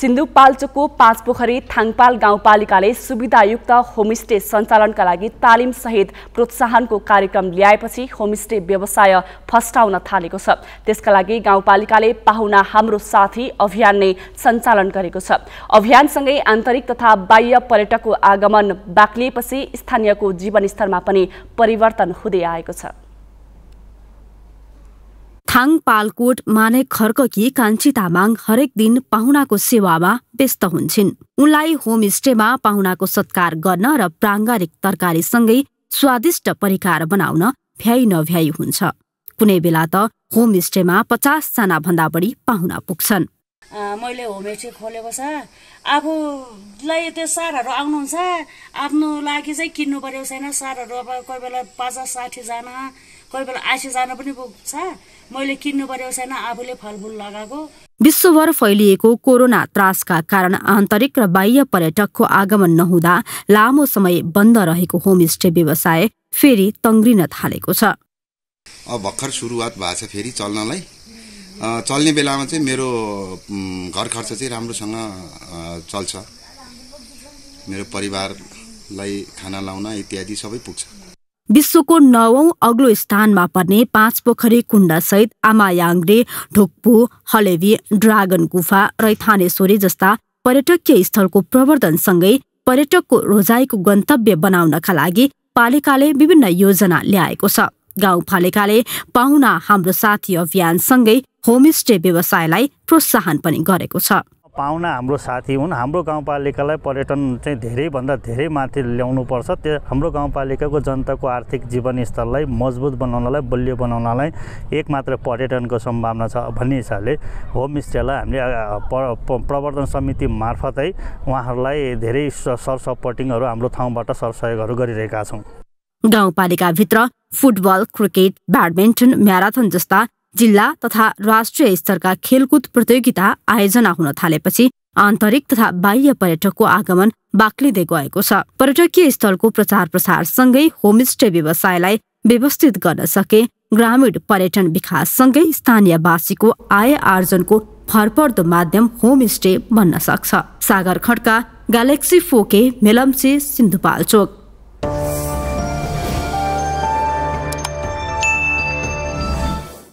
सिन्धुपाल्चोकको पाँचपोखरी थाङपाल गाउँपालिकाले सुविधायुक्त होमस्टे सञ्चालनका लागि तालिमसहित प्रोत्साहनको कार्यक्रम ल्याएपछि होमस्टे व्यवसाय फस्टाउन थालेको छ त्यसका लागि गाउँपालिकाले पाहुना हाम्रो साथी अभियान नै सञ्चालन गरेको छ अभियानसँगै आन्तरिक तथा बाह्य पर्यटकको आगमन बाक्लिएपछि स्थानीयको जीवनस्तरमा पनि परिवर्तन हुँदै आएको छ खाङ पालकोट माने खर्ककी कान्छी तामाङ हरेक दिन पाहुनाको सेवामा व्यस्त हुन्छन् उनलाई होमस्टेमा पाहुनाको सत्कार गर्न र प्राङ्गारिक तरकारीसँगै स्वादिष्ट परिकार बनाउन भ्याइ नभ्याइ हुन्छ कुनै बेला त होमस्टेमा पचासजना भन्दा बढी पाहुना पुग्छन् मैले होमस्टे खोलेको छ आफूलाई त्यो सारहरू आउनुहुन्छ आफ्नो लागि चाहिँ किन्नु परेको छैन सारहरू अब कोही बेला पचास साठीजना कोही बेला आइसियु जान पनि पुग्छ मैले किन्नु परेको छैन आफूले फलफुल लगाएको विश्वभर फैलिएको कोरोना त्रासका कारण आन्तरिक र बाह्य पर्यटकको आगमन नहुँदा लामो समय बन्द रहेको होमस्टे व्यवसाय फेरि तङ्ग्रिन थालेको छ अब भर्खर सुरुवात भएको छ फेरि चल्नलाई चल्ने बेलामा चाहिँ मेरो घर खर्च चाहिँ राम्रोसँग चल्छ मेरो परिवारलाई खाना लाउन इत्यादि सबै पुग्छ विश्वको नवौं अग्लो स्थानमा पर्ने पाँच पोखरी कुण्डसहित आमायाङ्रे ढोकपु हलेवी ड्रागन गुफा रैथानेश्वरी जस्ता पर्यटकीय स्थलको प्रवर्धनसँगै पर्यटकको रोजाइको गन्तव्य बनाउनका लागि पालिकाले विभिन्न योजना ल्याएको छ गाउँपालिकाले पाहुना हाम्रो साथी अभियानसँगै होमस्टे व्यवसायलाई प्रोत्साहन पनि गरेको छ पाहुना हाम्रो साथी हुन् हाम्रो गाउँपालिकालाई पर्यटन चाहिँ धेरैभन्दा धेरै माथि ल्याउनु पर्छ त्यो हाम्रो गाउँपालिकाको जनताको आर्थिक जीवनस्तरलाई मजबुत बनाउनलाई बलियो बनाउनलाई एक मात्र पर्यटनको सम्भावना छ भन्ने हिसाबले होमस्टेलाई हामीले प्रवर्धन समिति मार्फतै उहाँहरूलाई धेरै सर सपोर्टिङहरू हाम्रो ठाउँबाट सरसहयोगहरू गरिरहेका छौँ गाउँपालिकाभित्र फुटबल क्रिकेट ब्याडमिन्टन म्याराथन जस्ता जिल्ला तथा राष्ट्रिय स्तरका खेलकुद प्रतियोगिता आयोजना हुन थालेपछि आन्तरिक तथा बाह्य पर्यटकको आगमन बाक्लिँदै गएको छ पर्यटकीय स्थलको प्रचार प्रसार सँगै होमस्टे व्यवसायलाई व्यवस्थित गर्न सके ग्रामीण पर्यटन विकास सँगै स्थानीयवासीको आय आर्जनको फरपर्दो माध्यम होमस्टे बन्न सक्छ सागर खड्का ग्यालेक्सी फोके मेलम्ची सिन्धुपाल्चोक